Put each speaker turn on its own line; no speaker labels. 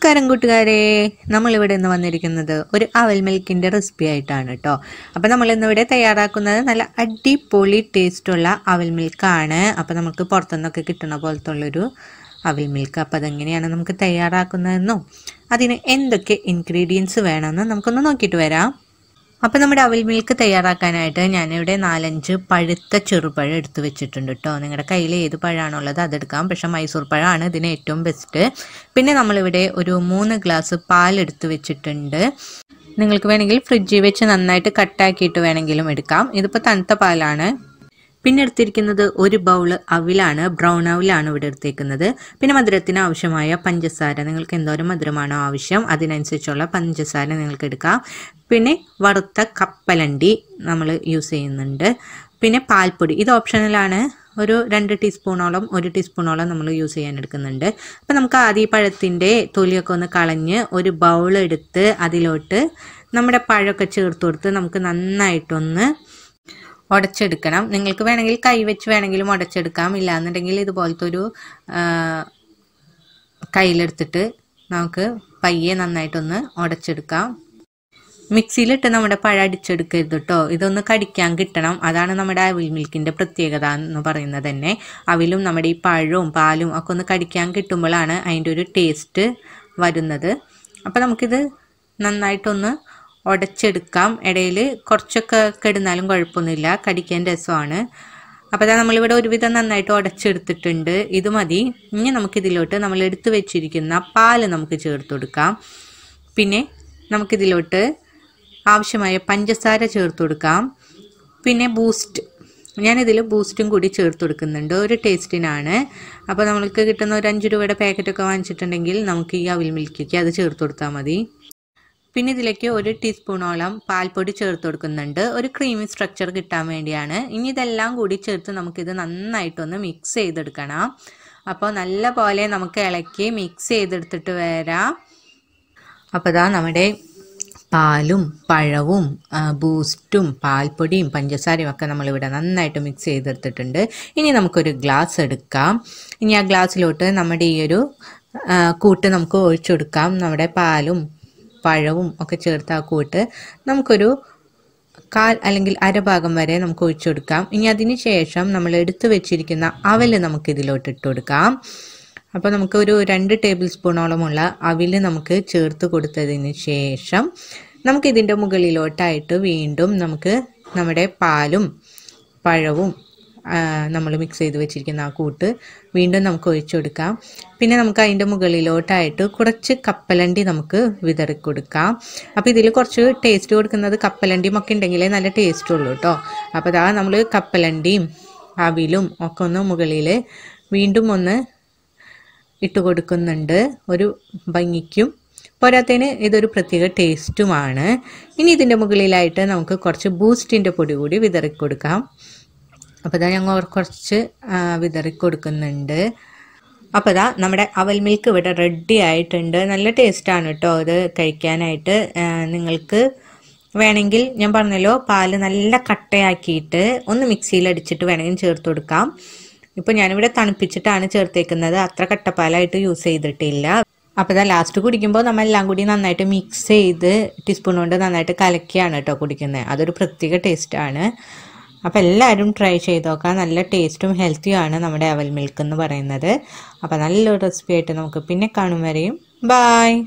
നമസ്കാരം കൂട്ടുകാരെ നമ്മളിവിടെ ഇന്ന് വന്നിരിക്കുന്നത് ഒരു അവൽ മിൽക്കിൻ്റെ റെസിപ്പി ആയിട്ടാണ് കേട്ടോ അപ്പോൾ നമ്മളിന്നിവിടെ തയ്യാറാക്കുന്നത് നല്ല അടിപൊളി ടേസ്റ്റുള്ള അവൽ മിൽക്കാണ് അപ്പോൾ നമുക്ക് പുറത്തുനിന്നൊക്കെ കിട്ടുന്ന പോലത്തുള്ളൊരു അവൽ മിൽക്ക് അപ്പോൾ അതെങ്ങനെയാണ് നമുക്ക് തയ്യാറാക്കുന്നതെന്നും അതിന് എന്തൊക്കെ ഇൻഗ്രീഡിയൻസ് വേണമെന്ന് നമുക്കൊന്ന് നോക്കിയിട്ട് വരാം അപ്പോൾ നമ്മുടെ അവൽ മിൽക്ക് തയ്യാറാക്കാനായിട്ട് ഞാനിവിടെ നാലഞ്ച് പഴുത്ത ചെറുപഴം എടുത്ത് വെച്ചിട്ടുണ്ട് കേട്ടോ നിങ്ങളുടെ കയ്യിൽ ഏത് പഴമാണുള്ളത് അതെടുക്കാം പക്ഷെ മൈസൂർ പഴമാണ് ഇതിന് ഏറ്റവും ബെസ്റ്റ് പിന്നെ നമ്മളിവിടെ ഒരു മൂന്ന് ഗ്ലാസ് പാൽ എടുത്ത് വെച്ചിട്ടുണ്ട് നിങ്ങൾക്ക് വേണമെങ്കിൽ ഫ്രിഡ്ജിൽ വെച്ച് നന്നായിട്ട് കട്ടാക്കിയിട്ട് വേണമെങ്കിലും എടുക്കാം ഇതിപ്പോൾ തണുത്ത പാലാണ് പിന്നെ എടുത്തിരിക്കുന്നത് ഒരു ബൗൾ അവിലാണ് ബ്രൗൺ അവിലാണ് ഇവിടെ എടുത്തേക്കുന്നത് പിന്നെ മധുരത്തിന് ആവശ്യമായ പഞ്ചസാര നിങ്ങൾക്ക് എന്തോരം മധുരമാണോ ആവശ്യം അതിനനുസരിച്ചുള്ള പഞ്ചസാര നിങ്ങൾക്ക് എടുക്കാം പിന്നെ വറുത്ത കപ്പലണ്ടി നമ്മൾ യൂസ് ചെയ്യുന്നുണ്ട് പിന്നെ പാൽപ്പൊടി ഇത് ഓപ്ഷണലാണ് ഒരു രണ്ട് ടീസ്പൂണോളം ഒരു ടീസ്പൂണോളം നമ്മൾ യൂസ് ചെയ്യാൻ എടുക്കുന്നുണ്ട് അപ്പം നമുക്ക് ആദ്യ പഴത്തിൻ്റെ തൊലിയൊക്കെ ഒന്ന് കളഞ്ഞ് ഒരു ബൗൾ എടുത്ത് അതിലോട്ട് നമ്മുടെ പഴമൊക്കെ ചേർത്ത് കൊടുത്ത് നമുക്ക് നന്നായിട്ടൊന്ന് ഉടച്ചെടുക്കണം നിങ്ങൾക്ക് വേണമെങ്കിൽ കൈ വെച്ച് വേണമെങ്കിലും ഉടച്ചെടുക്കാം ഇല്ലാന്നുണ്ടെങ്കിൽ ഇതുപോലത്തെ ഒരു കയ്യിലെടുത്തിട്ട് നമുക്ക് പയ്യെ നന്നായിട്ടൊന്ന് ഉടച്ചെടുക്കാം മിക്സിയിലിട്ട് നമ്മുടെ പഴ അടിച്ചെടുക്കരുത് കേട്ടോ ഇതൊന്ന് കടിക്കാൻ കിട്ടണം അതാണ് നമ്മുടെ അവിൽ മിൽക്കിൻ്റെ പ്രത്യേകത എന്ന് പറയുന്നത് തന്നെ അവിലും നമ്മുടെ ഈ പഴവും പാലും ഒക്കെ ഒന്ന് കടിക്കാൻ കിട്ടുമ്പോഴാണ് അതിൻ്റെ ഒരു ടേസ്റ്റ് വരുന്നത് അപ്പോൾ നമുക്കിത് നന്നായിട്ടൊന്ന് ഉടച്ചെടുക്കാം ഇടയിൽ കുറച്ചൊക്കെ കെടുന്നാലും കുഴപ്പമൊന്നുമില്ല കടിക്കാൻ രസമാണ് അപ്പോൾ അതാ നമ്മളിവിടെ ഒരുവിധം നന്നായിട്ട് ഉടച്ചെടുത്തിട്ടുണ്ട് ഇത് മതി ഇനി നമുക്കിതിലോട്ട് നമ്മൾ എടുത്തു വെച്ചിരിക്കുന്ന പാൽ നമുക്ക് ചേർത്ത് കൊടുക്കാം പിന്നെ നമുക്കിതിലോട്ട് ആവശ്യമായ പഞ്ചസാര ചേർത്ത് കൊടുക്കാം പിന്നെ ബൂസ്റ്റ് ഞാനിതിൽ ബൂസ്റ്റും കൂടി ചേർത്ത് കൊടുക്കുന്നുണ്ട് ഒരു ടേസ്റ്റിനാണ് അപ്പോൾ നമ്മൾക്ക് കിട്ടുന്ന ഒരു അഞ്ച് രൂപയുടെ പാക്കറ്റൊക്കെ വാങ്ങിച്ചിട്ടുണ്ടെങ്കിൽ നമുക്ക് ഈ അവിൽ മിൽക്കിക്ക് അത് ചേർത്ത് കൊടുത്താൽ മതി പിന്നെ ഇതിലേക്ക് ഒരു ടീസ്പൂണോളം പാൽപ്പൊടി ചേർത്ത് കൊടുക്കുന്നുണ്ട് ഒരു ക്രീമി സ്ട്രക്ചർ കിട്ടാൻ വേണ്ടിയാണ് ഇനി ഇതെല്ലാം കൂടി ചേർത്ത് നമുക്കിത് നന്നായിട്ടൊന്ന് മിക്സ് ചെയ്തെടുക്കണം അപ്പോൾ നല്ല പോലെ നമുക്ക് ഇളക്കി മിക്സ് ചെയ്തെടുത്തിട്ട് വരാം അപ്പോൾ ഇതാ നമ്മുടെ പാലും പഴവും ബൂസ്റ്റും പാൽപ്പൊടിയും പഞ്ചസാരയും ഒക്കെ നമ്മളിവിടെ നന്നായിട്ട് മിക്സ് ചെയ്തെടുത്തിട്ടുണ്ട് ഇനി നമുക്കൊരു ഗ്ലാസ് എടുക്കാം ഇനി ആ ഗ്ലാസ്സിലോട്ട് നമ്മുടെ ഈ ഒരു കൂട്ട് നമുക്ക് കൊടുക്കാം നമ്മുടെ പാലും പഴവും ഒക്കെ ചേർത്ത് ആ കൂട്ട് നമുക്കൊരു കാൽ അല്ലെങ്കിൽ അരഭാഗം വരെ നമുക്ക് ഒഴിച്ചു കൊടുക്കാം ഇനി അതിന് ശേഷം നമ്മൾ എടുത്തു വെച്ചിരിക്കുന്ന അവൽ നമുക്ക് ഇതിലോട്ട് ഇട്ട് കൊടുക്കാം അപ്പോൾ നമുക്ക് ഒരു രണ്ട് ടേബിൾ സ്പൂണോളമുള്ള അവിൽ നമുക്ക് ചേർത്ത് കൊടുത്തതിന് ശേഷം നമുക്കിതിൻ്റെ മുകളിലോട്ടായിട്ട് വീണ്ടും നമുക്ക് നമ്മുടെ പാലും പഴവും നമ്മൾ മിക്സ് ചെയ്ത് വെച്ചിരിക്കുന്ന ആ കൂട്ട് വീണ്ടും നമുക്ക് ഒഴിച്ചു കൊടുക്കാം പിന്നെ നമുക്ക് അതിൻ്റെ മുകളിലോട്ടായിട്ട് കുറച്ച് കപ്പലണ്ടി നമുക്ക് വിതറി കൊടുക്കാം അപ്പോൾ ഇതിൽ കുറച്ച് ടേസ്റ്റ് കൊടുക്കുന്നത് കപ്പലണ്ടിയും ഒക്കെ ഉണ്ടെങ്കിലേ നല്ല ടേസ്റ്റ് ഉള്ളൂ കേട്ടോ അപ്പോൾ അതാ നമ്മൾ കപ്പലണ്ടിയും അവിലും ഒക്കെ ഒന്ന് മുകളിൽ വീണ്ടും ഒന്ന് ഇട്ട് കൊടുക്കുന്നുണ്ട് ഒരു ഭംഗിക്കും പോരാത്തേന് ഇതൊരു പ്രത്യേക ടേസ്റ്റുമാണ് ഇനി ഇതിൻ്റെ മുകളിലായിട്ട് നമുക്ക് കുറച്ച് ബൂസ്റ്റിൻ്റെ പൊടി കൂടി വിതറിക്കൊടുക്കാം അപ്പോൾ ഇതാ ഞങ്ങൾ കുറച്ച് വിതറി കൊടുക്കുന്നുണ്ട് അപ്പോൾ ഇതാ നമ്മുടെ അവൽ മിൽക്ക് ഇവിടെ റെഡി ആയിട്ടുണ്ട് നല്ല ടേസ്റ്റാണ് കേട്ടോ ഇത് കഴിക്കാനായിട്ട് നിങ്ങൾക്ക് വേണമെങ്കിൽ ഞാൻ പറഞ്ഞല്ലോ പാല് നല്ല കട്ടയാക്കിയിട്ട് ഒന്ന് മിക്സിയിൽ അടിച്ചിട്ട് വേണമെങ്കിൽ ചേർത്ത് കൊടുക്കാം ഇപ്പോൾ ഞാനിവിടെ തണുപ്പിച്ചിട്ടാണ് ചേർത്തേക്കുന്നത് അത്ര കട്ടപ്പാലായിട്ട് യൂസ് ചെയ്തിട്ടില്ല അപ്പോൾ ഇതാ ലാസ്റ്റ് കുടിക്കുമ്പോൾ നമ്മളെല്ലാം എല്ലാം കൂടി നന്നായിട്ട് മിക്സ് ചെയ്ത് ടീസ്പൂൺ കൊണ്ട് നന്നായിട്ട് കലക്കിയാണ് കേട്ടോ കുടിക്കുന്നത് അതൊരു പ്രത്യേക ടേസ്റ്റാണ് അപ്പോൾ എല്ലാവരും ട്രൈ ചെയ്ത് നോക്കാം നല്ല ടേസ്റ്റും ഹെൽത്തിയുമാണ് നമ്മുടെ അവൽ മിൽക്ക് എന്ന് പറയുന്നത് അപ്പോൾ നല്ലൊരു റെസിപ്പി ആയിട്ട് നമുക്ക് പിന്നെ കാണും വരെയും ബായ്